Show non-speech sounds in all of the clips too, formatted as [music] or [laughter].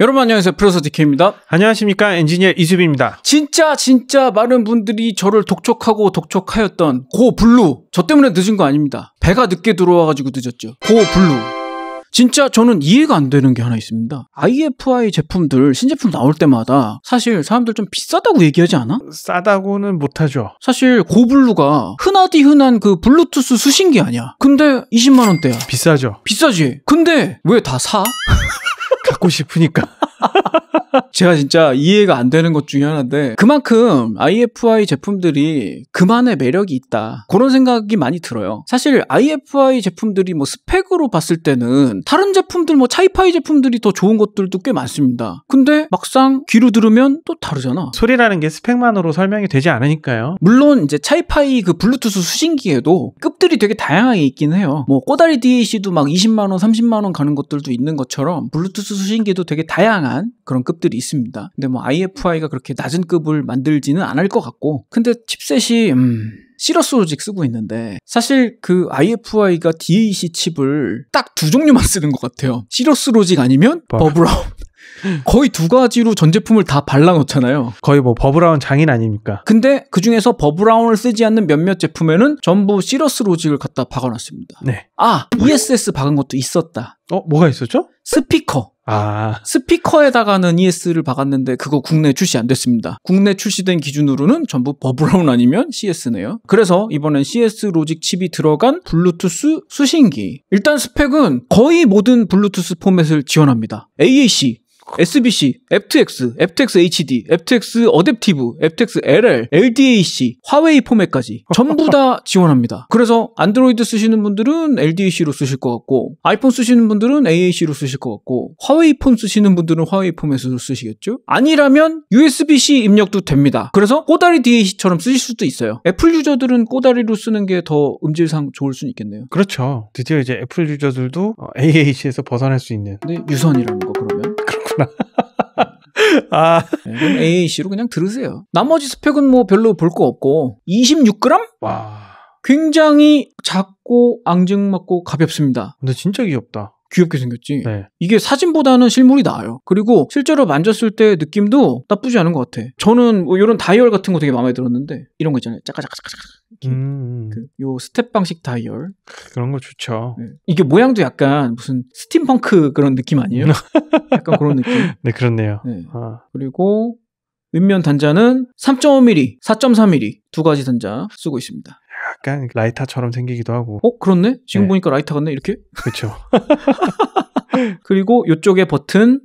여러분 안녕하세요. 프로서 디케입니다. 안녕하십니까. 엔지니어 이수빈입니다. 진짜 진짜 많은 분들이 저를 독촉하고 독촉하였던 고 블루. 저 때문에 늦은 거 아닙니다. 배가 늦게 들어와가지고 늦었죠. 고 블루. 진짜 저는 이해가 안 되는 게 하나 있습니다. IFI 제품들 신제품 나올 때마다 사실 사람들 좀 비싸다고 얘기하지 않아? 싸다고는 못하죠. 사실 고블루가 흔하디 흔한 그 블루투스 수신기 아니야. 근데 20만 원대야. 비싸죠. 비싸지. 근데 왜 다 사? [laughs] 갖고 싶으니까. [laughs] 제가 진짜 이해가 안 되는 것 중에 하나인데 그만큼 IFI 제품들이 그만의 매력이 있다. 그런 생각이 많이 들어요. 사실 IFI 제품들이 뭐 스펙으로 봤을 때는 다른 제품들 뭐 차이파이 제품들이 더 좋은 것들도 꽤 많습니다. 근데 막상 귀로 들으면 또 다르잖아. 소리라는 게 스펙만으로 설명이 되지 않으니까요. 물론 이제 차이파이 그 블루투스 수신기에도 급들이 되게 다양하게 있긴 해요. 뭐 꼬다리 DAC도 막 20만 원, 30만 원 가는 것들도 있는 것처럼 블루투스 수신기도 되게 다양한 그런 급 급들이 있습니다. 근데 뭐 IFI가 그렇게 낮은 급을 만들지는 않을 것 같고 근데 칩셋이 음... 시러스 로직 쓰고 있는데 사실 그 IFI가 DAC 칩을 딱 두 종류만 쓰는 것 같아요. 시러스 로직 아니면 뭐? 버브라운. [laughs] 거의 두 가지로 전 제품을 다 발라놓잖아요. 거의 뭐 버브라운 장인 아닙니까? 근데 그 중에서 버브라운을 쓰지 않는 몇몇 제품에는 전부 시러스 로직을 갖다 박아놨습니다. 네. 아, ESS 박은 것도 있었다. 어, 뭐가 있었죠? 스피커. 아. 스피커에다가는 ES를 박았는데 그거 국내 출시 안 됐습니다. 국내 출시된 기준으로는 전부 버블운 아니면 CS네요. 그래서 이번엔 CS 로직 칩이 들어간 블루투스 수신기. 일단 스펙은 거의 모든 블루투스 포맷을 지원합니다. AAC, SBC, FTX, FTX HD, FTX 어댑티브, FTX LL, LDAC, 화웨이 포맷까지 전부 다 [laughs] 지원합니다. 그래서 안드로이드 쓰시는 분들은 LDAC로 쓰실 것 같고 아이폰 쓰시는 분들은 AAC로 쓰실 것 같고 화웨이 폰 쓰시는 분들은 화웨이 포맷으로 쓰시겠죠? 아니라면 USB-C 입력도 됩니다. 그래서 꼬다리 DAC처럼 쓰실 수도 있어요. 애플 유저들은 꼬다리로 쓰는 게 더 음질상 좋을 수 있겠네요. 그렇죠. 드디어 이제 애플 유저들도 AAC에서 벗어날 수 있는. 네, 유선이라는 거 그러면. 그렇구나. [laughs] 아. 네, 그럼 AAC로 그냥 들으세요. 나머지 스펙은 뭐 별로 볼 거 없고 26g? 와. 굉장히 작고 앙증맞고 가볍습니다. 근데 진짜 귀엽다. 귀엽게 생겼지. 네. 이게 사진보다는 실물이 나아요. 그리고 실제로 만졌을 때 느낌도 나쁘지 않은 것 같아. 저는 뭐 이런 다이얼 같은 거 되게 마음에 들었는데 이런 거 있잖아요. 짜까짜까짜까. 음. 그요 스텝 방식 다이얼 그런 거 좋죠. 네. 이게 모양도 약간 무슨 스팀펑크 그런 느낌 아니에요? [laughs] 약간 그런 느낌. 네 그렇네요. 네. 아. 그리고 윗면 단자는 3.5mm, 4 3 m m 두 가지 단자 쓰고 있습니다. 약간 라이터처럼 생기기도 하고. 어, 그렇네? 지금 네. 보니까 라이터 같네? 이렇게? 그렇죠. [laughs] 그리고 이쪽에 버튼,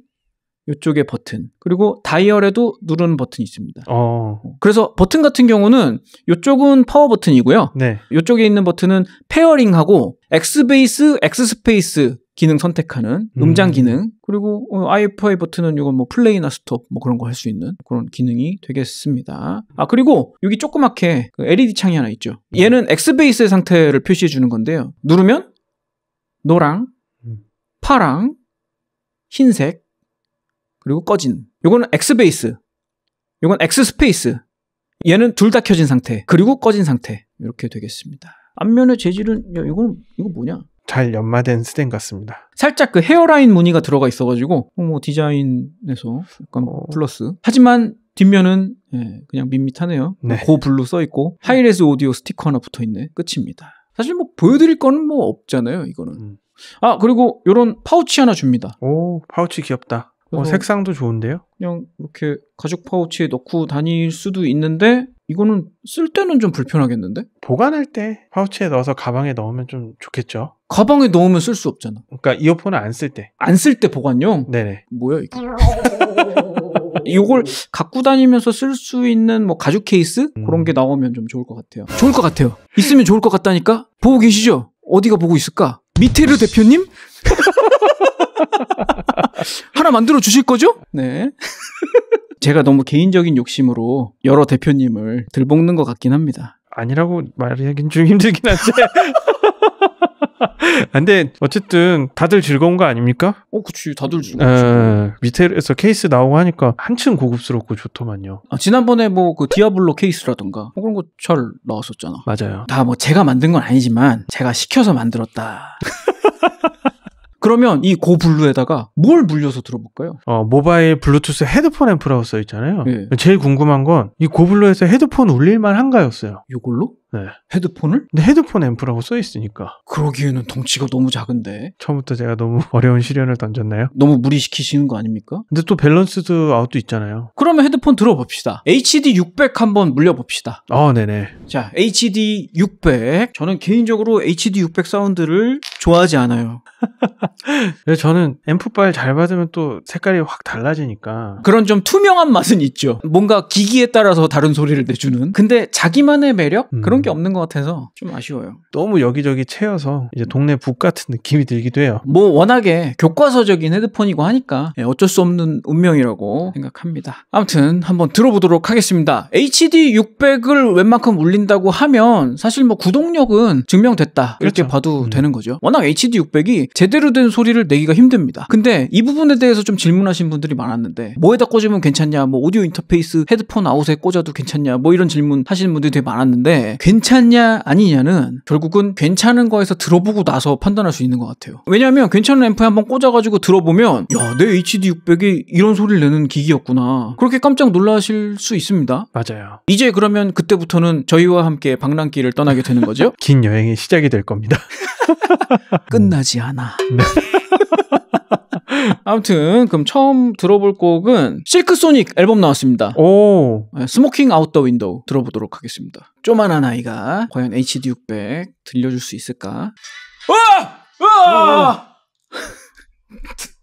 이쪽에 버튼, 그리고 다이얼에도 누르는 버튼이 있습니다. 어. 어. 그래서 버튼 같은 경우는 이쪽은 파워 버튼이고요. 네. 이쪽에 있는 버튼은 페어링하고 X 베이스, X 스페이스 기능 선택하는 음. 음장 기능 그리고 어, 아이파이 버튼은 이건 뭐 플레이나 스톱 뭐 그런 거 할 수 있는 그런 기능이 되겠습니다. 아 그리고 여기 조그맣게 그 LED 창이 하나 있죠. 음. 얘는 X베이스의 상태를 표시해 주는 건데요. 누르면 노랑, 음. 파랑, 흰색 그리고 꺼진. 요거는 X베이스. 요건 X스페이스. 얘는 둘 다 켜진 상태. 그리고 꺼진 상태. 이렇게 되겠습니다. 앞면의 재질은 야, 이건 이거 뭐냐? 잘 연마된 스탠 같습니다. 살짝 그 헤어라인 무늬가 들어가 있어가지고 어, 뭐 디자인에서 약간 어... 플러스. 하지만 뒷면은 예, 그냥 밋밋하네요. 네. 고 그 블루 써 있고 하이레스 오디오 스티커 하나 붙어 있네. 끝입니다. 사실 뭐 보여드릴 거는 뭐 없잖아요. 이거는. 음. 아 그리고 이런 파우치 하나 줍니다. 오 파우치 귀엽다. 어, 색상도 좋은데요? 그냥 이렇게 가죽 파우치에 넣고 다닐 수도 있는데 이거는 쓸 때는 좀 불편하겠는데? 보관할 때 파우치에 넣어서 가방에 넣으면 좀 좋겠죠. 가방에 넣으면 쓸 수 없잖아. 그러니까 이어폰을 안 쓸 때. 안 쓸 때 보관용? 네네. 뭐야 이게? 이걸 [laughs] 갖고 다니면서 쓸 수 있는 뭐 가죽 케이스 음. 그런 게 나오면 좀 좋을 것 같아요. 좋을 것 같아요. 있으면 좋을 것 같다니까. 보고 계시죠? 어디가 보고 있을까? 미테르 대표님? [laughs] 하나 만들어 주실 거죠? 네. [laughs] 제가 너무 개인적인 욕심으로 여러 대표님을 들볶는 것 같긴 합니다. 아니라고 말하기는 좀 힘들긴 한데. 아, 근데 어쨌든 다들 즐거운 거 아닙니까? 어, 그치. 다들 즐거워. 미 예, 밑에서 케이스 나오고 하니까 한층 고급스럽고 좋더만요. 아, 지난번에 뭐 그 디아블로 케이스라던가 뭐 그런 거 잘 나왔었잖아. 맞아요. 다 뭐 제가 만든 건 아니지만 제가 시켜서 만들었다. 그러면 이 고블루에다가 뭘 물려서 들어볼까요? 어, 모바일 블루투스 헤드폰 앰프라고 써 있잖아요. 예. 제일 궁금한 건 이 고블루에서 헤드폰 울릴만 한가였어요. 이걸로? 네. 헤드폰을? 근데 헤드폰 앰프라고 써 있으니까. 그러기에는 덩치가 너무 작은데. 처음부터 제가 너무 [laughs] 어려운 시련을 던졌나요? 너무 무리시키시는 거 아닙니까? 근데 또 밸런스드 아웃도 있잖아요. 그러면 헤드폰 들어봅시다. HD 600 한번 물려봅시다. 아, 네네. 자, HD 600. 저는 개인적으로 HD 600 사운드를 좋아하지 않아요. [laughs] 저는 앰프 파일 잘 받으면 또 색깔이 확 달라지니까. 그런 좀 투명한 맛은 있죠. 뭔가 기기에 따라서 다른 소리를 내주는. 근데 자기만의 매력? 음. 그런 게 없는 것 같아서 좀 아쉬워요. 너무 여기저기 채여서 이제 동네 북 같은 느낌이 들기도 해요. 뭐 워낙에 교과서적인 헤드폰이고 하니까 예, 어쩔 수 없는 운명이라고 생각합니다. 아무튼 한번 들어보도록 하겠습니다. HD 600을 웬만큼 울린다고 하면 사실 뭐 구동력은 증명됐다 이렇게 그렇죠. 봐도 음. 되는 거죠. 워낙 HD 600이 제대로 된 소리를 내기가 힘듭니다. 근데 이 부분에 대해서 좀 질문하신 분들이 많았는데 뭐에다 꽂으면 괜찮냐? 뭐 오디오 인터페이스 헤드폰 아웃에 꽂아도 괜찮냐? 뭐 이런 질문 하시는 분들이 되게 많았는데 괜찮냐 아니냐는 결국은 괜찮은 거에서 들어보고 나서 판단할 수 있는 것 같아요. 왜냐하면 괜찮은 앰프에 한번 꽂아가지고 들어보면 야내 HD600이 이런 소리를 내는 기기였구나 그렇게 깜짝 놀라실 수 있습니다. 맞아요. 이제 그러면 그때부터는 저희와 함께 방랑길을 떠나게 되는 거죠? [laughs] 긴여행의 시작이 될 겁니다. [laughs] 끝나지 않아. [laughs] [laughs] 아무튼 그럼 처음 들어볼 곡은 실크소닉 앨범 나왔습니다. 오. 스모킹 아웃 더 윈도우 들어보도록 하겠습니다. 쪼만한 아이가 과연 HD600 들려줄 수 있을까? 와! 와! [laughs]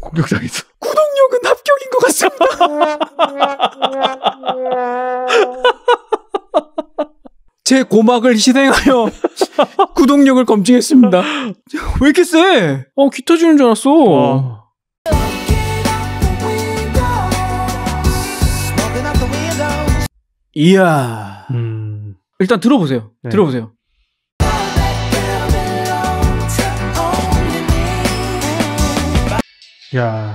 공격당했어. 구독력은 합격인 것 같습니다. [laughs] 제 고막을 희생하여 [laughs] 구동력을 검증했습니다. 왜 이렇게 세? 어, 귀 터지는 줄 알았어. 와. 이야. 음. 일단 들어보세요. 네. 들어보세요. 야.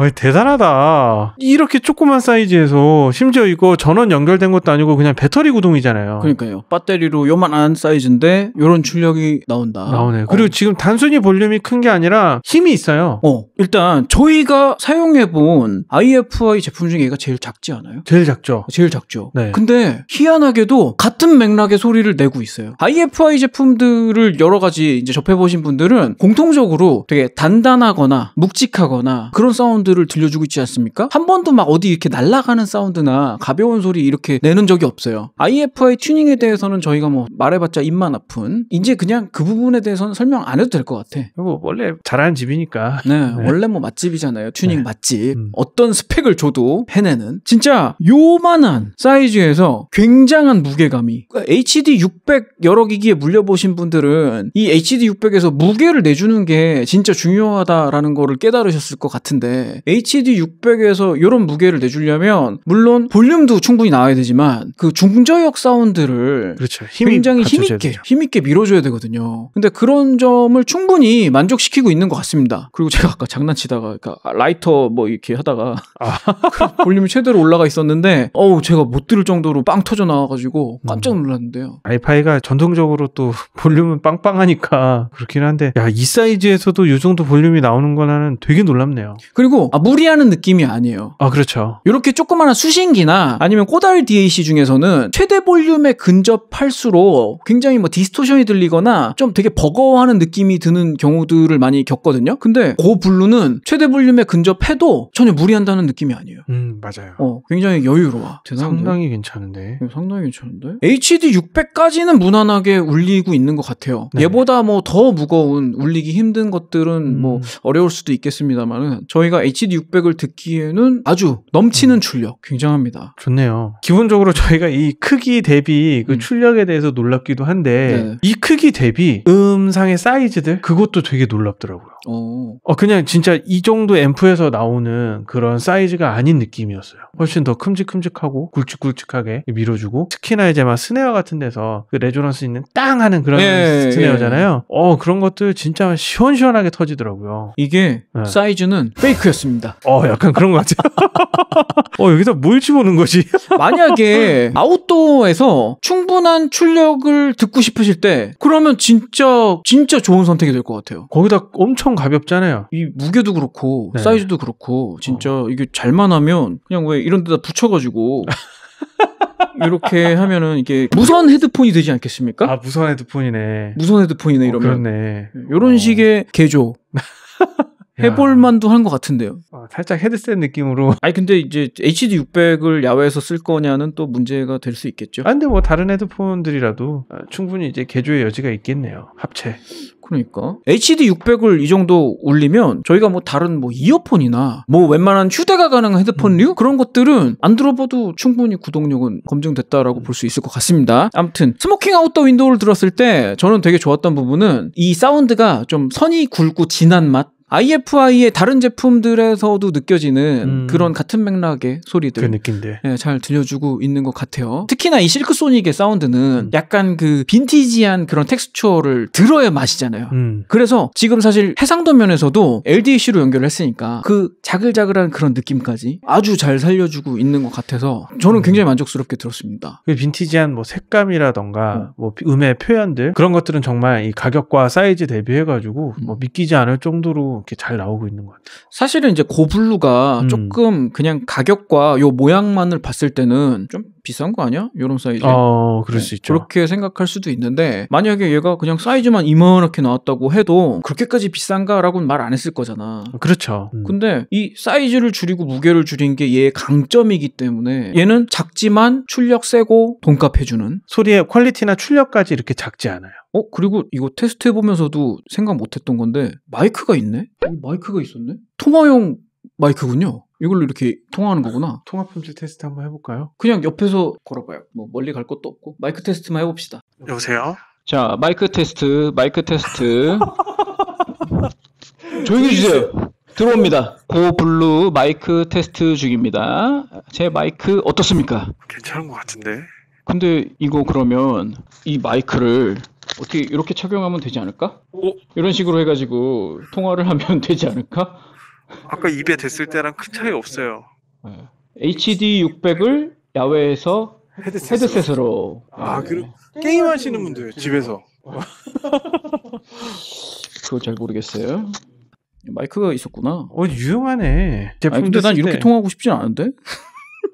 아니, 대단하다. 이렇게 조그만 사이즈에서 심지어 이거 전원 연결된 것도 아니고 그냥 배터리 구동이잖아요. 그러니까요. 배터리로 요만한 사이즈인데 요런 출력이 나온다. 나오네. 어. 그리고 어. 지금 단순히 볼륨이 큰 게 아니라 힘이 있어요. 어. 일단 저희가 사용해 본 IFI 제품 중에 얘가 제일 작지 않아요? 제일 작죠. 제일 작죠. 네. 근데 희한하게도 같은 맥락의 소리를 내고 있어요. IFI 제품들을 여러 가지 이제 접해 보신 분들은 공통적으로 되게 단단하거나 묵직하거나 그런 사운드 사운드를 들려주고 있지 않습니까? 한 번도 막 어디 이렇게 날아가는 사운드나 가벼운 소리 이렇게 내는 적이 없어요. IFI 튜닝에 대해서는 저희가 뭐 말해봤자 입만 아픈 이제 그냥 그 부분에 대해서는 설명 안 해도 될 것 같아. 뭐 원래 잘하는 집이니까. 네, 네. 원래 뭐 맛집이잖아요. 튜닝 네. 맛집. 음. 어떤 스펙을 줘도 해내는 진짜 요만한 사이즈에서 굉장한 무게감이 그러니까 HD 600 여러 기기에 물려보신 분들은 이 HD 600에서 무게를 내주는 게 진짜 중요하다라는 거를 깨달으셨을 것 같은데 HD 600에서 이런 무게를 내주려면 물론 볼륨도 충분히 나와야 되지만 그 중저역 사운드를 그렇죠. 굉장히 힘있게 힘있게 밀어줘야 되거든요. 근데 그런 점을 충분히 만족시키고 있는 것 같습니다. 그리고 제가 아까 장난치다가 그러니까 라이터 뭐 이렇게 하다가 아. [laughs] 그 볼륨이 최대로 올라가 있었는데 어우 제가 못 들을 정도로 빵 터져 나와가지고 깜짝 음. 놀랐는데요. 아이파이가 전통적으로 또 볼륨은 빵빵하니까 그렇긴 한데 야 이 사이즈에서도 이 정도 볼륨이 나오는 거 하는 되게 놀랍네요. 그리고 아, 아, 무리하는 느낌이 아니에요. 아 그렇죠. 이렇게 조그마한 수신기나 아니면 꼬달 DAC 중에서는 최대 볼륨에 근접할수록 굉장히 뭐 디스토션이 들리거나 좀 되게 버거워하는 느낌이 드는 경우들을 많이 겪거든요. 근데 고 블루는 최대 볼륨에 근접해도 전혀 무리한다는 느낌이 아니에요. 음 맞아요. 어 굉장히 여유로워. 대단한데 상당히 괜찮은데. 네, 상당히 괜찮은데. HD 600까지는 무난하게 울리고 있는 것 같아요. 네. 얘보다 뭐 더 무거운 울리기 힘든 것들은 뭐 음. 뭐 어려울 수도 있겠습니다만은 저희가 HD600을 듣기에는 아주 넘치는 음. 출력 굉장합니다. 좋네요. 기본적으로 저희가 이 크기 대비 그 음. 출력에 대해서 놀랍기도 한데 네. 이 크기 대비 음상의 사이즈들 그것도 되게 놀랍더라고요. 오. 어. 어, 그냥 진짜 이 정도 앰프에서 나오는 그런 사이즈가 아닌 느낌이었어요. 훨씬 더 큼직큼직하고 굵직굵직하게 밀어주고 특히나 이제 막 스네어 같은 데서 그 레조런스 있는 땅 하는 그런 예, 스네어잖아요. 예. 어, 그런 것들 진짜 시원시원하게 터지더라고요. 이게 네. 사이즈는 페이크였습니다. 어, 약간 그런 것 같아요. [laughs] 어, 여기서 뭘 집어넣은 거지? [laughs] 만약에 아웃도어에서 충분한 출력을 듣고 싶으실 때 그러면 진짜 진짜 좋은 선택이 될 것 같아요. 거기다 엄청 엄청 가볍잖아요. 이 무게도 그렇고 네. 사이즈도 그렇고 진짜 어. 이게 잘만 하면 그냥 왜 이런 데다 붙여가지고 [laughs] 이렇게 하면은 이게 무선 헤드폰이 되지 않겠습니까? 아 무선 헤드폰이네. 무선 헤드폰이네 어, 이러면. 어, 그렇네. 이런 네, 어. 식의 개조. [laughs] 해볼만도 한 것 같은데요. 어, 살짝 헤드셋 느낌으로. [laughs] 아니 근데 이제 HD 600을 야외에서 쓸 거냐는 또 문제가 될 수 있겠죠. 아 근데 뭐 다른 헤드폰들이라도 아, 충분히 이제 개조의 여지가 있겠네요. 합체. 그러니까 HD 600을 이 정도 올리면 저희가 뭐 다른 뭐 이어폰이나 뭐 웬만한 휴대가 가능한 헤드폰류 음. 그런 것들은 안 들어봐도 충분히 구동력은 검증됐다라고 볼 수 있을 것 같습니다. 아무튼 스모킹 아웃더 윈도우를 들었을 때 저는 되게 좋았던 부분은 이 사운드가 좀 선이 굵고 진한 맛 IFI의 다른 제품들에서도 느껴지는 음. 그런 같은 맥락의 소리들 그 느낌들 예, 잘 들려주고 있는 것 같아요. 특히나 이 실크 소닉의 사운드는 음. 약간 그 빈티지한 그런 텍스처를 들어야 맛이잖아요. 음. 그래서 지금 사실 해상도 면에서도 l d c 로 연결을 했으니까 그 자글자글한 그런 느낌까지 아주 잘 살려주고 있는 것 같아서 저는 음. 굉장히 만족스럽게 들었습니다. 그 빈티지한 뭐 색감이라던가 어. 뭐 음의 표현들 그런 것들은 정말 이 가격과 사이즈 대비해가지고 음. 뭐 믿기지 않을 정도로 이렇게 잘 나오고 있는 것 같아요. 사실은 이제 고블루가 음. 조금 그냥 가격과 요 모양만을 봤을 때는 좀 비싼 거 아니야? 요런 사이즈. 어, 그럴 수 네, 있죠. 그렇게 생각할 수도 있는데 만약에 얘가 그냥 사이즈만 이만하게 나왔다고 해도 그렇게까지 비싼가라고는 말 안 했을 거잖아. 그렇죠. 음. 근데 이 사이즈를 줄이고 무게를 줄인 게 얘의 강점이기 때문에 얘는 작지만 출력 세고 돈값 해주는 소리의 퀄리티나 출력까지 이렇게 작지 않아요. 어, 그리고 이거 테스트 해보면서도 생각 못했던 건데, 마이크가 있네? 어, 마이크가 있었네? 통화용 마이크군요. 이걸로 이렇게 통화하는 거구나. [laughs] 통화 품질 테스트 한번 해볼까요? 그냥 옆에서 걸어봐요. 뭐 멀리 갈 것도 없고 마이크 테스트만 해봅시다. 여보세요? 자 마이크 테스트 마이크 테스트 [laughs] 조용히 주세요. 들어옵니다. 고블루 마이크 테스트 중입니다. 제 마이크 어떻습니까? 괜찮은 것 같은데. 근데 이거 그러면 이 마이크를 어떻게 이렇게 착용하면 되지 않을까? 오? 어? 이런 식으로 해가지고 통화를 하면 [laughs] 되지 않을까? 아까 입에 댔을 때랑 큰 차이 없어요. 네. HD 600을 야외에서 헤드셋으로. 헤드셋으로. 아, 아 네. 그럼 게임 하시는 분들 집에서. [laughs] 그거 잘 모르겠어요. 마이크가 있었구나. 어, 유용하네. 아니, 근데 난 이렇게 통하고 싶진 않은데?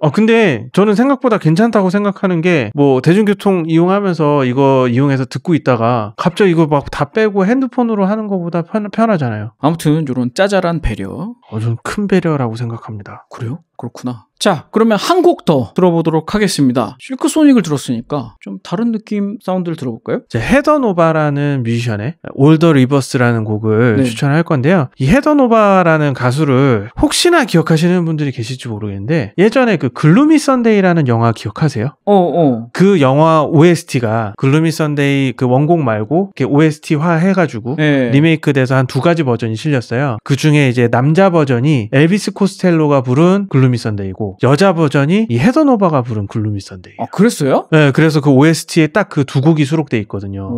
어, 근데 저는 생각보다 괜찮다고 생각하는 게 뭐 대중교통 이용하면서 이거 이용해서 듣고 있다가 갑자기 이거 막 다 빼고 핸드폰으로 하는 것보다 편, 편하잖아요. 아무튼 요런 짜잘한 배려. 어, 저큰 배려라고 생각합니다. 그래요? 그렇구나. 자, 그러면 한 곡 더 들어보도록 하겠습니다. 실크 소닉을 들었으니까 좀 다른 느낌 사운드를 들어볼까요? 헤더노바라는 뮤지션의 올더 리버스라는 곡을 네. 추천할 건데요. 이 헤더노바라는 가수를 혹시나 기억하시는 분들이 계실지 모르겠는데 예전에 그 글루미 선데이라는 영화 기억하세요? 어, 어. 그 영화 OST가 글루미 선데이 그 원곡 말고 OST화 해가지고 네. 리메이크 돼서 한 두 가지 버전이 실렸어요. 그 중에 이제 남자 버전이 엘비스 코스텔로가 부른 글루 미 글루미 선데이고 여자 버전이 이 헤더노바가 부른 글루미 선데이. 아 그랬어요? 네, 그래서 그 OST에 딱 그 두 곡이 수록돼 있거든요.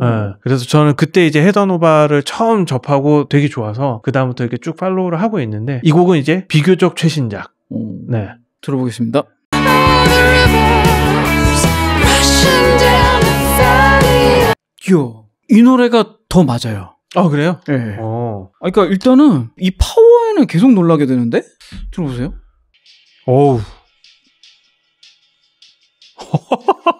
네, 그래서 저는 그때 이제 헤더노바를 처음 접하고 되게 좋아서 그 다음부터 이렇게 쭉 팔로우를 하고 있는데 이 곡은 이제 비교적 최신작. 오. 네, 들어보겠습니다. 요, 이 노래가 더 맞아요. 아 그래요? 네. 아 그러니까 일단은 이 파워에는 계속 놀라게 되는데 들어보세요. 어우. [laughs]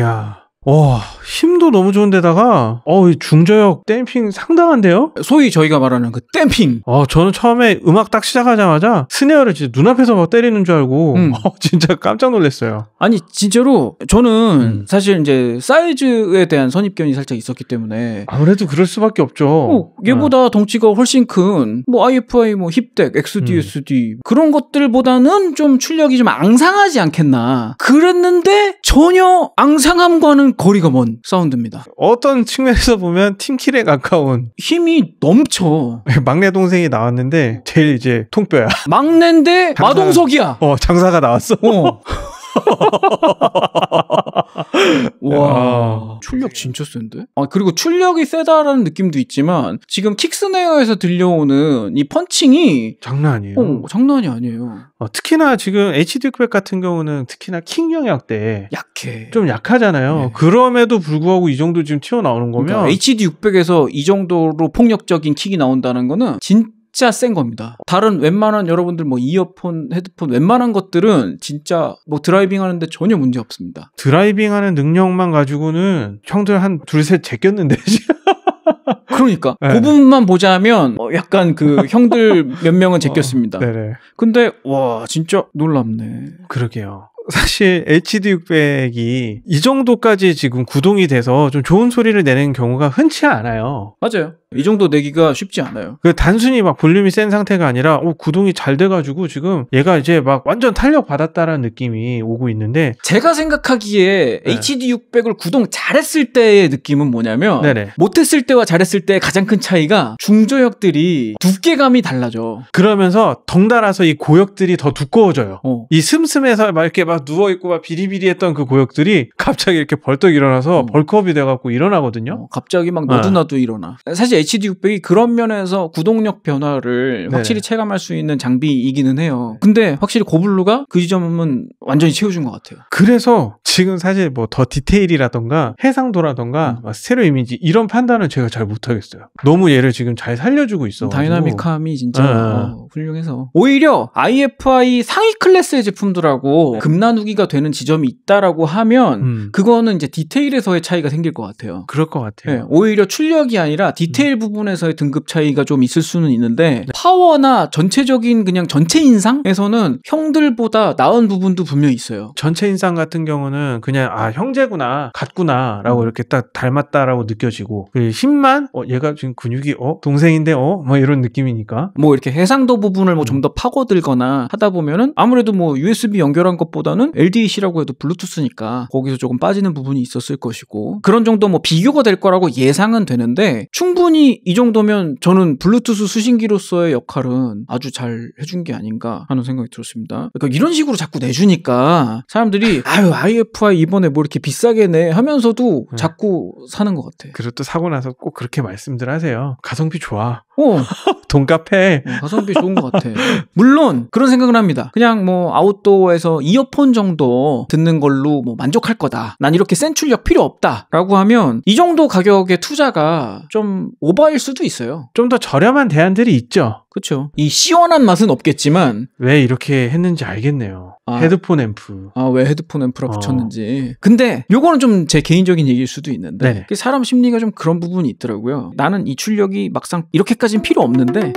야. 와, 힘도 너무 좋은데다가, 어, 중저역 댐핑 상당한데요? 소위 저희가 말하는 그 댐핑. 아, 저는 처음에 음악 딱 시작하자마자 스네어를 진짜 눈앞에서 막 때리는 줄 알고, 음. [laughs] 어, 진짜 깜짝 놀랐어요. 아니, 진짜로 저는 음. 사실 이제 사이즈에 대한 선입견이 살짝 있었기 때문에. 아무래도 그럴 수밖에 없죠. 어, 얘보다 음. 덩치가 훨씬 큰, 뭐, IFI, 뭐, 힙덱, XDSD, 음. 그런 것들보다는 좀 출력이 좀 앙상하지 않겠나. 그랬는데 전혀 앙상함과는 거리가 먼 사운드입니다. 어떤 측면에서 보면 팀킬에 가까운 힘이 넘쳐. [laughs] 막내 동생이 나왔는데 제일 이제 통뼈야. 막내인데 장사... 마동석이야. 어 장사가 나왔어. 어. [laughs] 와 출력 진짜 센데? 아 그리고 출력이 세다라는 느낌도 있지만 지금 킥스네어에서 들려오는 이 펀칭이 장난 아니에요. 어, 장난이 아니에요. 어, 특히나 지금 HD백 같은 경우는 특히나 킹 영역 때 약해. 좀 약하잖아요. 네. 그럼에도 불구하고 이 정도 지금 튀어나오는 거면 그러니까 HD 600에서 이 정도로 폭력적인 킥이 나온다는 거는 진 진짜 센 겁니다. 다른 웬만한 여러분들 뭐 이어폰, 헤드폰 웬만한 것들은 진짜 뭐 드라이빙 하는데 전혀 문제 없습니다. 드라이빙 하는 능력만 가지고는 형들 한 둘셋 제꼈는데 [laughs] 그러니까 네. 그 부분만 보자면 어, 약간 그 형들 몇 명은 [laughs] 어, 제꼈습니다. 어, 네네. 근데 와 진짜 놀랍네. 그러게요. 사실 HD600이 이 정도까지 지금 구동이 돼서 좀 좋은 소리를 내는 경우가 흔치 않아요. 맞아요. 이 정도 내기가 쉽지 않아요. 그 단순히 막 볼륨이 센 상태가 아니라 어, 구동이 잘 돼가지고 지금 얘가 이제 막 완전 탄력 받았다라는 느낌이 오고 있는데 제가 생각하기에 네. HD600을 구동 잘했을 때의 느낌은 뭐냐면 네네. 못했을 때와 잘했을 때 가장 큰 차이가 중저역들이 두께감이 달라져. 그러면서 덩달아서 이 고역들이 더 두꺼워져요. 어. 이 슴슴해서 막 이렇게 막 누워있고 막 비리비리했던 그 고역들이 갑자기 이렇게 벌떡 일어나서 음. 벌크업이 돼갖고 일어나거든요. 어, 갑자기 막 너도나도 네. 일어나. 사실 HD600이 그런 면에서 구동력 변화를 네. 확실히 체감할 수 있는 장비이기는 해요. 근데 확실히 고블루가 그 지점은 완전히 채워준 것 같아요. 그래서 지금 사실 뭐 더 디테일이라던가 해상도라던가 음. 스테레오 이미지 이런 판단은 제가 잘 못하겠어요. 너무 얘를 지금 잘 살려주고 있어. 다이나믹함이 진짜 네. 어, 훌륭해서 오히려 IFI 상위 클래스의 제품들하고 금나 네. 나누기가 되는 지점이 있다라고 하면 음. 그거는 이제 디테일에서의 차이가 생길 것 같아요. 그럴 것 같아요. 네, 오히려 출력이 아니라 디테일 음. 부분에서의 등급 차이가 좀 있을 수는 있는데 네. 파워나 전체적인 그냥 전체 인상에서는 형들보다 나은 부분도 분명히 있어요. 전체 인상 같은 경우는 그냥 아 형제구나 같구나라고 음. 이렇게 딱 닮았다라고 느껴지고 그 힘만 어 얘가 지금 근육이 어 동생인데 어 뭐 이런 느낌이니까 뭐 이렇게 해상도 부분을 뭐 좀더 음. 파고들거나 하다 보면은 아무래도 뭐 USB 연결한 것보다 보다는 LDC라고 해도 블루투스니까 거기서 조금 빠지는 부분이 있었을 것이고 그런 정도 뭐 비교가 될 거라고 예상은 되는데 충분히 이 정도면 저는 블루투스 수신기로서의 역할은 아주 잘 해준 게 아닌가 하는 생각이 들었습니다. 그러니까 이런 식으로 자꾸 내주니까 사람들이 아유 IFI 이번에 뭐 이렇게 비싸게 내 하면서도 응. 네. 자꾸 사는 것 같아. 그리고 또 사고 나서 꼭 그렇게 말씀들 하세요. 가성비 좋아. 어. 돈값해. [laughs] 어, 가성비 좋은 것 같아. 물론 그런 생각을 합니다. 그냥 뭐 아웃도어에서 이어폰 톤 정도 듣는 걸로 뭐 만족할 거다. 난 이렇게 센 출력 필요 없다. 라고 하면 이 정도 가격의 투자가 좀 오버일 수도 있어요. 좀 더 저렴한 대안들이 있죠. 그쵸이 시원한 맛은 없겠지만 왜 이렇게 했는지 알겠네요. 아, 헤드폰 앰프. 아 왜 헤드폰 앰프라 어. 붙였는지. 근데 요거는 좀 제 개인적인 얘기일 수도 있는데 그 사람 심리가 좀 그런 부분이 있더라고요. 나는 이 출력이 막상 이렇게까지는 필요 없는데.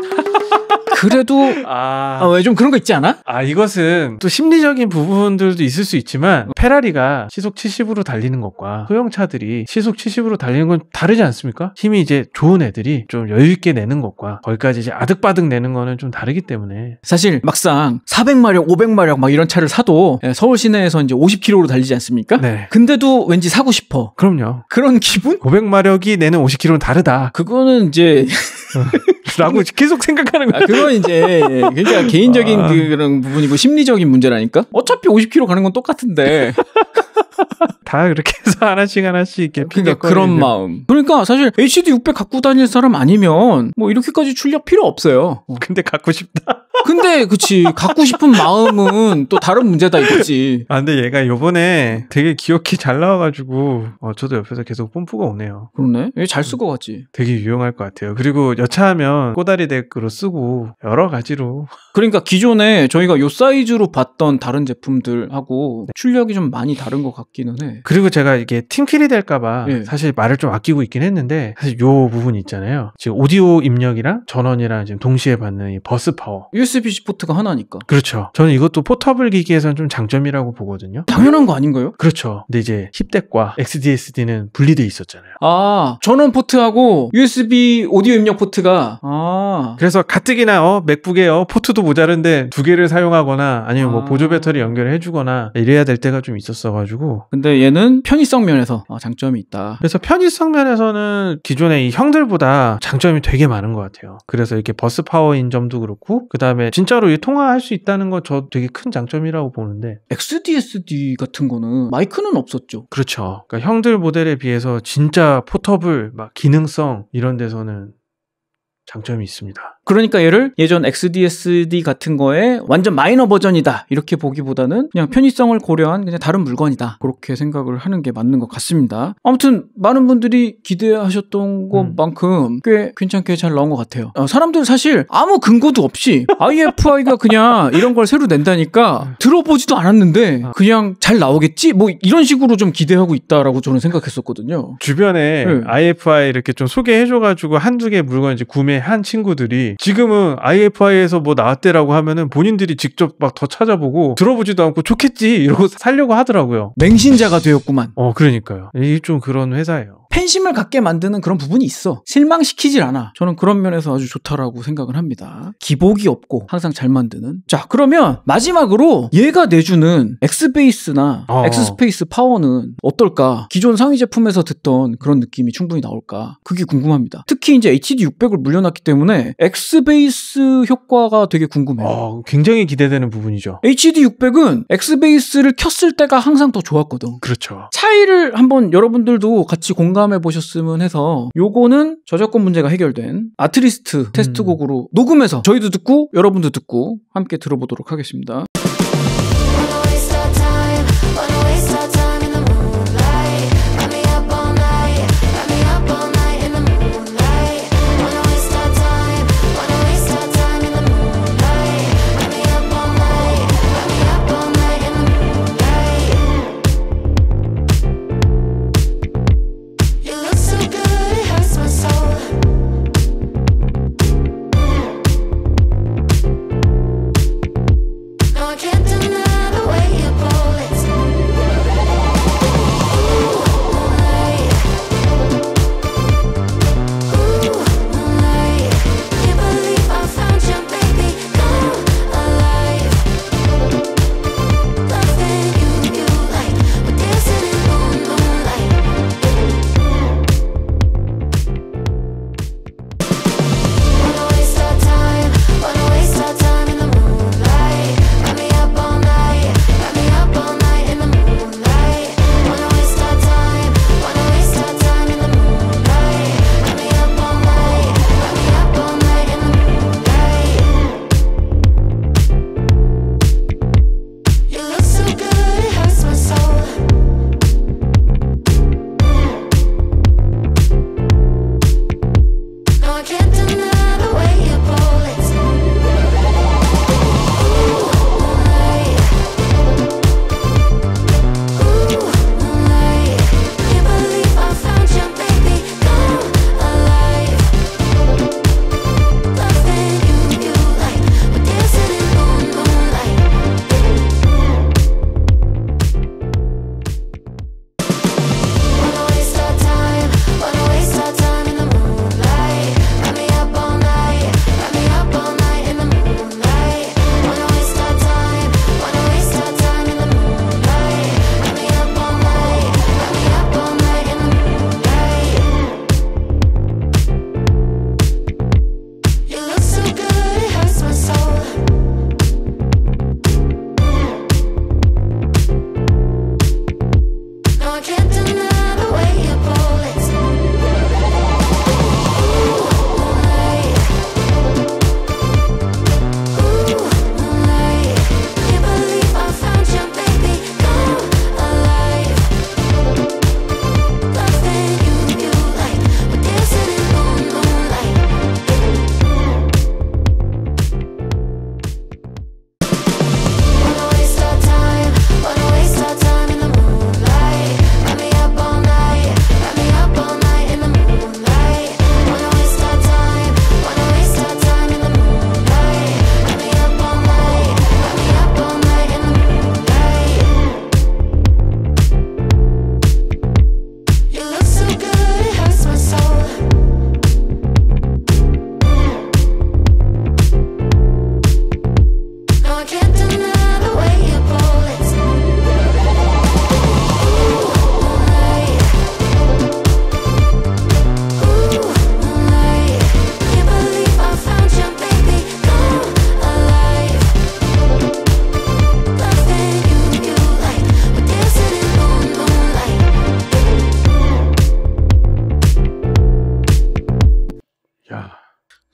그래도 아, 아 왜 좀 그런 거 있지 않아? 아 이것은 또 심리적인 부분들도 있을 수 있지만 페라리가 시속 70으로 달리는 것과 소형차들이 시속 70으로 달리는 건 다르지 않습니까? 힘이 이제 좋은 애들이 좀 여유 있게 내는 것과 거기까지 이제 아득바득 내는 거는 좀 다르기 때문에 사실 막상 400마력, 500마력 막 이런 차를 사도 예, 서울 시내에서 이제 50km로 달리지 않습니까? 네. 근데도 왠지 사고 싶어. 그럼요. 그런 기분? 500마력이 내는 50km는 다르다. 그거는 이제 어. [laughs] 라고 계속 생각하는 거야. 아, 그건 이제 굉장히 예, 그러니까 개인적인 아. 그, 그런 부분이고 심리적인 문제라니까. 어차피 50kg 가는 건 똑같은데. [laughs] 다 그렇게 해서 하나씩 하나씩 이렇게 그러니까 그런 마음. 그러니까 사실 HD 600 갖고 다닐 사람 아니면 뭐 이렇게까지 출력 필요 없어요. 어, 근데 갖고 싶다. 근데 그치 갖고 싶은 마음은 또 다른 문제다 이거지. 아 근데 얘가 요번에 되게 기억이 잘 나와가지고 어, 저도 옆에서 계속 뽐뿌가 오네요. 그렇네얘 잘 쓸 것 같지. 되게 유용할 것 같아요. 그리고 여차하면 꼬다리 데크로 쓰고 여러 가지로. 그러니까 기존에 저희가 요 사이즈로 봤던 다른 제품들하고 네. 출력이 좀 많이 다른 것 같기는 해. 그리고 제가 이게 팀킬이 될까봐 네. 사실 말을 좀 아끼고 있긴 했는데 사실 요 부분 있잖아요. 지금 오디오 입력이랑 전원이랑 지금 동시에 받는 이 버스 파워. USB-C 포트가 하나니까. 그렇죠. 저는 이것도 포터블 기기에서는 좀 장점이라고 보거든요. 당연한 거 아닌가요? 그렇죠. 근데 이제 10덱과 XDSD는 분리돼 있었잖아요. 아, 전원 포트하고 USB 오디오 입력 포트가 아. 그래서 가뜩이나 어, 맥북에 요 어, 포트도 모자른데 두 개를 사용하거나 아니면 뭐 아. 보조 배터리 연결해 주거나 이래야 될 때가 좀 있었어 가지고. 근데 얘는 편의성 면에서 어, 장점이 있다. 그래서 편의성 면에서는 기존의 이 형들보다 장점이 되게 많은 것 같아요. 그래서 이렇게 버스 파워인 점도 그렇고 그다음에 때문에 진짜로 이 통화할 수 있다는 건 저 되게 큰 장점이라고 보는데 XDSD 같은 거는 마이크는 없었죠. 그렇죠. 그러니까 형들 모델에 비해서 진짜 포터블 막 기능성 이런 데서는 장점이 있습니다. 그러니까 얘를 예전 XDSD 같은 거에 완전 마이너 버전이다 이렇게 보기보다는 그냥 편의성을 고려한 그냥 다른 물건이다 그렇게 생각을 하는 게 맞는 것 같습니다. 아무튼 많은 분들이 기대하셨던 것만큼 음. 꽤 괜찮게 잘 나온 것 같아요. 어, 사람들은 사실 아무 근거도 없이 IFI가 그냥 [laughs] 이런 걸 새로 낸다니까 음. 들어보지도 않았는데 아. 그냥 잘 나오겠지 뭐 이런 식으로 좀 기대하고 있다라고 저는 생각했었거든요. 주변에 네. IFI 이렇게 좀 소개해줘가지고 한두개 물건 이제 구매 모임의 한 친구들이 지금은 IFI에서 뭐 나왔대라고 하면은 본인들이 직접 막 더 찾아보고 들어보지도 않고 좋겠지 이러고 [laughs] 살려고 하더라고요. 맹신자가 되었구만. 어, 그러니까요. 이게 좀 그런 회사예요. 팬심을 갖게 만드는 그런 부분이 있어. 실망시키질 않아. 저는 그런 면에서 아주 좋다라고 생각을 합니다. 기복이 없고 항상 잘 만드는. 자, 그러면 마지막으로 얘가 내주는 엑스베이스나 어. 엑스스페이스 파워는 어떨까? 기존 상위 제품에서 듣던 그런 느낌이 충분히 나올까? 그게 궁금합니다. 특히 이제 HD600을 물려놨기 때문에 엑스베이스 효과가 되게 궁금해요. 어, 굉장히 기대되는 부분이죠. HD600은 엑스베이스를 켰을 때가 항상 더 좋았거든. 그렇죠. 차이를 한번 여러분들도 같이 공감해 보셨으면 해서 요거는 저작권 문제가 해결된 아트리스트 테스트곡으로 음. 녹음해서 저희도 듣고 여러분도 듣고 함께 들어보도록 하겠습니다.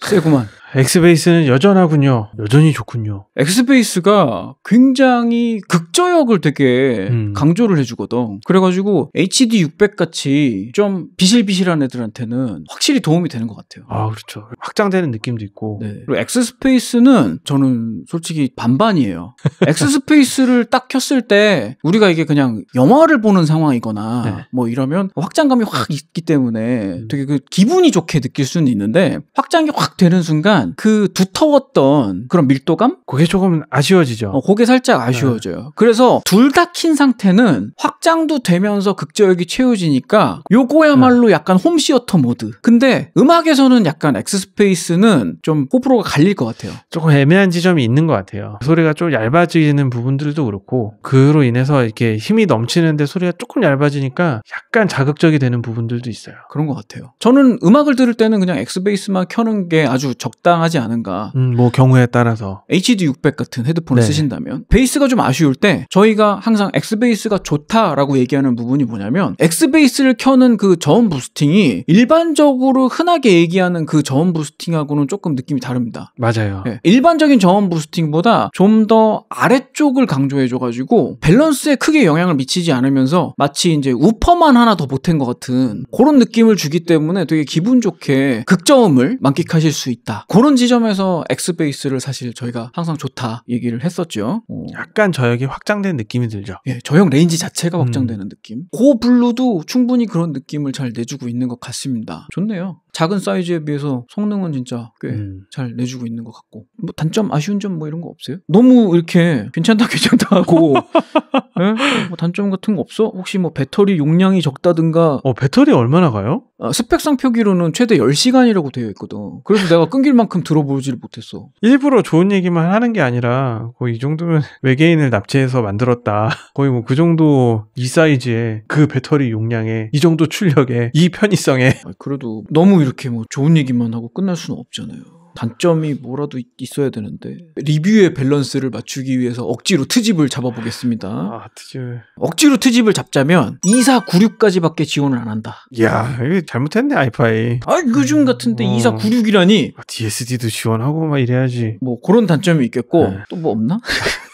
세구만. 엑스베이스는 여전하군요. 여전히 좋군요. 엑스베이스가 굉장히 극저역을 되게 음. 강조를 해주거든. 그래가지고 HD600 같이 좀 비실비실한 애들한테는 확실히 도움이 되는 것 같아요. 아, 그렇죠. 확장되는 느낌도 있고. 네. 그리고 엑스스페이스는 저는 솔직히 반반이에요. [laughs] 엑스스페이스를 딱 켰을 때 우리가 이게 그냥 영화를 보는 상황이거나 네. 뭐 이러면 확장감이 확 있기 때문에 음. 되게 그 기분이 좋게 느낄 수는 있는데 확장이 확 되는 순간 하지만 그 두터웠던 그런 밀도감? 그게 조금 아쉬워지죠. 어, 그게 살짝 아쉬워져요. 네. 그래서 둘 다 킨 상태는 확장도 되면서 극저역이 채워지니까 요거야말로 네. 약간 홈시어터 모드. 근데 음악에서는 약간 엑스스페이스는 좀 호불호가 갈릴 것 같아요. 조금 애매한 지점이 있는 것 같아요. 소리가 좀 얇아지는 부분들도 그렇고 그로 인해서 이렇게 힘이 넘치는데 소리가 조금 얇아지니까 약간 자극적이 되는 부분들도 있어요. 그런 것 같아요. 저는 음악을 들을 때는 그냥 엑스베이스만 켜는 게 아주 적다. 마땅하지 않은가. 음, 뭐 경우에 따라서 HD600 같은 헤드폰을 네. 쓰신다면 베이스가 좀 아쉬울 때 저희가 항상 X 베이스가 좋다라고 얘기하는 부분이 뭐냐면 X 베이스를 켜는 그 저음 부스팅이 일반적으로 흔하게 얘기하는 그 저음 부스팅하고는 조금 느낌이 다릅니다. 맞아요. 네. 일반적인 저음 부스팅보다 좀 더 아래쪽을 강조해줘가지고 밸런스에 크게 영향을 미치지 않으면서 마치 이제 우퍼만 하나 더 보탠 것 같은 그런 느낌을 주기 때문에 되게 기분 좋게 극저음을 만끽하실 수 있다. 그런 지점에서 엑스베이스를 사실 저희가 항상 좋다 얘기를 했었죠. 어. 약간 저역이 확장된 느낌이 들죠. 예, 저역 레인지 자체가 음. 확장되는 음. 느낌. 고 블루도 충분히 그런 느낌을 잘 내주고 있는 것 같습니다. 좋네요. 작은 사이즈에 비해서 성능은 진짜 꽤잘 음. 내주고 있는 것 같고 뭐 단점 아쉬운 점 뭐 이런 거 없어요? 너무 이렇게 괜찮다 괜찮다 하고 네? 뭐 단점 같은 거 없어? 혹시 뭐 배터리 용량이 적다든가 어 배터리 얼마나 가요? 아, 스펙상 표기로는 최대 10시간이라고 되어 있거든 그래서 내가 끊길 만큼 들어보질 못했어 일부러 좋은 얘기만 하는 게 아니라 거의 이 정도면 [laughs] 외계인을 납치해서 만들었다 거의 뭐 그 정도 이 사이즈에 그 배터리 용량에 이 정도 출력에 이 편의성에 아, 그래도 너무 이렇게 뭐 좋은 얘기만 하고 끝날 수는 없잖아요. 단점이 뭐라도 있어야 되는데 리뷰의 밸런스를 맞추기 위해서 억지로 트집을 잡아보겠습니다. 아 트집을 억지로 트집을 잡자면 2496까지밖에 지원을 안 한다. 야 이게 잘못했네 아이파이. 아 요즘 그 같은데 어. 2496이라니. 아, DSD도 지원하고 막 이래야지. 뭐 그런 단점이 있겠고 네. 또뭐 없나? [laughs]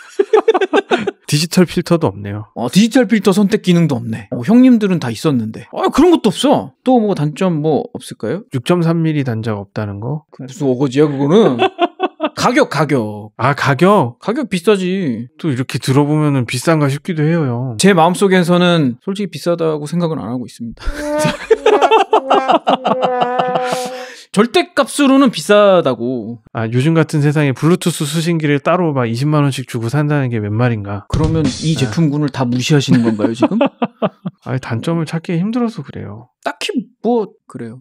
디지털 필터도 없네요. 어, 디지털 필터 선택 기능도 없네. 어, 형님들은 다 있었는데. 아, 그런 것도 없어. 또 뭐 단점 뭐 없을까요? 6.3mm 단자가 없다는 거? 그 무슨 오거지야, 그거는. [laughs] 가격, 가격. 아, 가격? 가격 비싸지. 또 이렇게 들어보면 비싼가 싶기도 해요, 형. 제 마음속에서는 솔직히 비싸다고 생각은 안 하고 있습니다. [laughs] 절대값으로는 비싸다고. 아 요즘 같은 세상에 블루투스 수신기를 따로 막 20만 원씩 주고 산다는 게 웬 말인가? 그러면 이 네. 제품군을 다 무시하시는 건가요 지금? [laughs] 아 단점을 찾기 힘들어서 그래요. 딱히 뭐 그래요.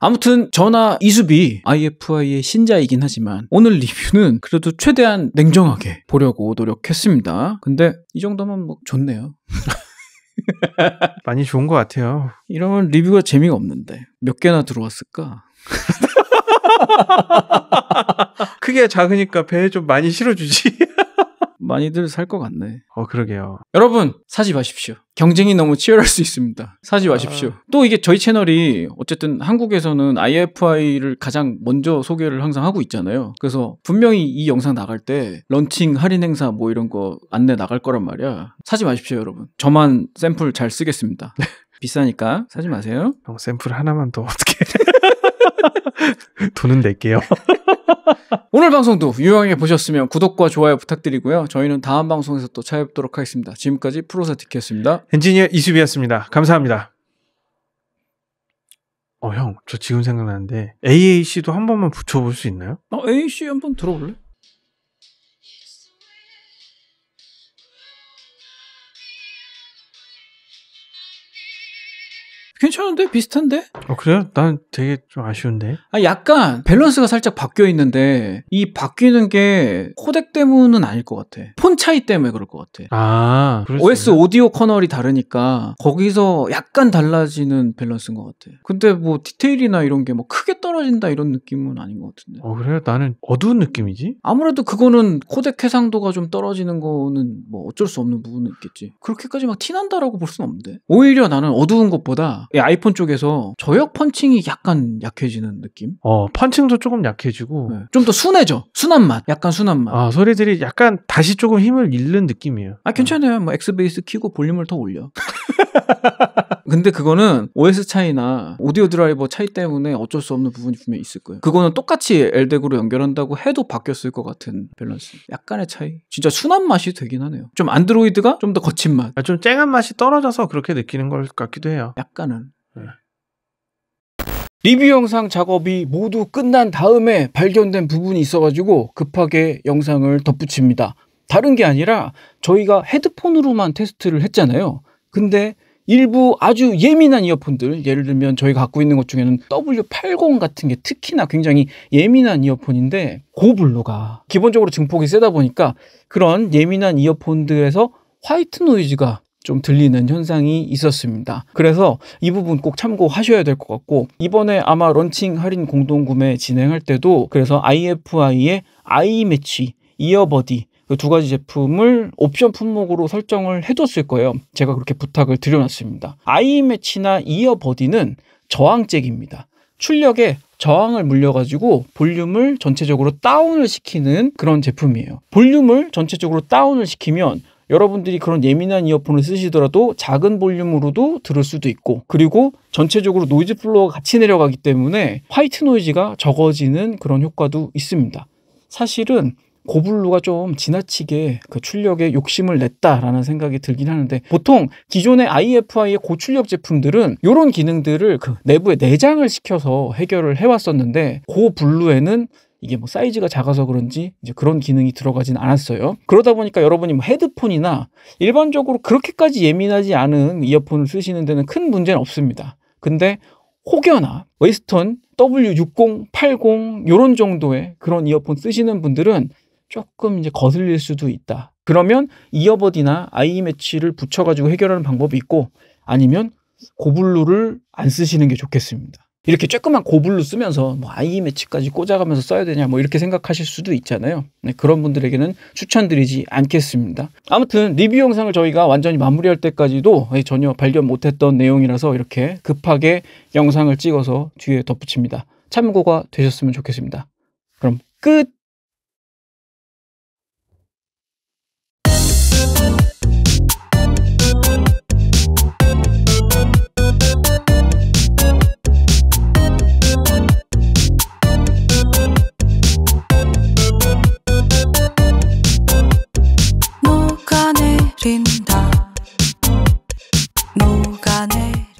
아무튼 저나 이수비 IFI의 신자이긴 하지만 오늘 리뷰는 그래도 최대한 냉정하게 보려고 노력했습니다. 근데 이 정도면 뭐 좋네요. [laughs] 많이 좋은 것 같아요. 이러면 리뷰가 재미가 없는데 몇 개나 들어왔을까? 크게 작으니까 배에 좀 많이 실어주지. [laughs] 많이들 살 것 같네. 어, 그러게요. 여러분, 사지 마십시오. 경쟁이 너무 치열할 수 있습니다. 사지 아. 마십시오. 아... 또 이게 저희 채널이 어쨌든 한국에서는 IFI를 가장 먼저 소개를 항상 하고 있잖아요. 그래서 분명히 이 영상 나갈 때 런칭 할인 행사 뭐 이런 거 안내 나갈 거란 말이야. 사지 마십시오, 여러분. 저만 샘플 잘 쓰겠습니다. 네. 비싸니까 사지 마세요. 형 샘플 하나만 더 어떻게. [laughs] [laughs] 돈은 낼게요. [laughs] 오늘 방송도 유용하게 보셨으면 구독과 좋아요 부탁드리고요. 저희는 다음 방송에서 또 찾아뵙도록 하겠습니다. 지금까지 프로세티키였습니다 엔지니어 이수비였습니다. 감사합니다. 어, 형, 저 지금 생각나는데 AAC도 한 번만 붙여볼 수 있나요? 어, AAC 한번 들어볼래? 괜찮은데? 비슷한데? 어, 그래요? 난 되게 좀 아쉬운데. 아, 약간 밸런스가 살짝 바뀌어 있는데 이 바뀌는 게 코덱 때문은 아닐 것 같아. 폰 차이 때문에 그럴 것 같아. 아, OS 오디오 커널이 다르니까 거기서 약간 달라지는 밸런스인 것 같아. 근데 뭐 디테일이나 이런 게 뭐 크게 떨어진다 이런 느낌은 아닌 것 같은데. 어, 그래요? 나는 어두운 느낌이지? 아무래도 그거는 코덱 해상도가 좀 떨어지는 거는 뭐 어쩔 수 없는 부분은 있겠지. 그렇게까지 막 티난다라고 볼 수는 없는데. 오히려 나는 어두운 것보다 예, 아이폰 쪽에서 저역 펀칭이 약간 약해지는 느낌? 어, 펀칭도 조금 약해지고 네. 좀더 순해져. 순한 맛. 약간 순한 맛. 아, 소리들이 약간 다시 조금 힘을 잃는 느낌이에요. 아, 괜찮아요. 뭐 엑스베이스 키고 볼륨을 더 올려. [laughs] 근데 그거는 OS 차이나 오디오 드라이버 차이 때문에 어쩔 수 없는 부분이 분명히 있을 거예요. 그거는 똑같이 엘덱으로 연결한다고 해도 바뀌었을 것 같은 밸런스. 약간의 차이. 진짜 순한 맛이 되긴 하네요. 좀 안드로이드가 좀 더 거친 맛. 아, 좀 쨍한 맛이 떨어져서 그렇게 느끼는 것 같기도 해요. 약간은. 네. 리뷰 영상 작업이 모두 끝난 다음에 발견된 부분이 있어가지고 급하게 영상을 덧붙입니다. 다른 게 아니라 저희가 헤드폰으로만 테스트를 했잖아요. 근데 일부 아주 예민한 이어폰들 예를 들면 저희가 갖고 있는 것 중에는 W80 같은 게 특히나 굉장히 예민한 이어폰인데 고블루가 기본적으로 증폭이 세다 보니까 그런 예민한 이어폰들에서 화이트 노이즈가 좀 들리는 현상이 있었습니다. 그래서 이 부분 꼭 참고하셔야 될 것 같고 이번에 아마 런칭 할인 공동구매 진행할 때도 그래서 IFI의 아이매치 이어버디 그 두 가지 제품을 옵션 품목으로 설정을 해뒀을 거예요. 제가 그렇게 부탁을 드려놨습니다. 아이매치나 이어버디는 저항잭입니다. 출력에 저항을 물려가지고 볼륨을 전체적으로 다운을 시키는 그런 제품이에요. 볼륨을 전체적으로 다운을 시키면 여러분들이 그런 예민한 이어폰을 쓰시더라도 작은 볼륨으로도 들을 수도 있고 그리고 전체적으로 노이즈 플로어가 같이 내려가기 때문에 화이트 노이즈가 적어지는 그런 효과도 있습니다. 사실은 고블루가 좀 지나치게 그 출력에 욕심을 냈다라는 생각이 들긴 하는데 보통 기존의 IFI의 고출력 제품들은 이런 기능들을 그 내부에 내장을 시켜서 해결을 해왔었는데 고블루에는 이게 뭐 사이즈가 작아서 그런지 이제 그런 기능이 들어가진 않았어요. 그러다 보니까 여러분이 뭐 헤드폰이나 일반적으로 그렇게까지 예민하지 않은 이어폰을 쓰시는 데는 큰 문제는 없습니다. 근데 혹여나 웨스턴 W60, 80 이런 정도의 그런 이어폰 쓰시는 분들은 조금 이제 거슬릴 수도 있다. 그러면 이어버디나 아이매치를 붙여가지고 해결하는 방법이 있고 아니면 고블루를 안 쓰시는 게 좋겠습니다. 이렇게 조그만 고블로 쓰면서 뭐 아이 매치까지 꽂아가면서 써야 되냐 뭐 이렇게 생각하실 수도 있잖아요. 네, 그런 분들에게는 추천드리지 않겠습니다. 아무튼 리뷰 영상을 저희가 완전히 마무리할 때까지도 네, 전혀 발견 못했던 내용이라서 이렇게 급하게 영상을 찍어서 뒤에 덧붙입니다. 참고가 되셨으면 좋겠습니다. 그럼 끝! tin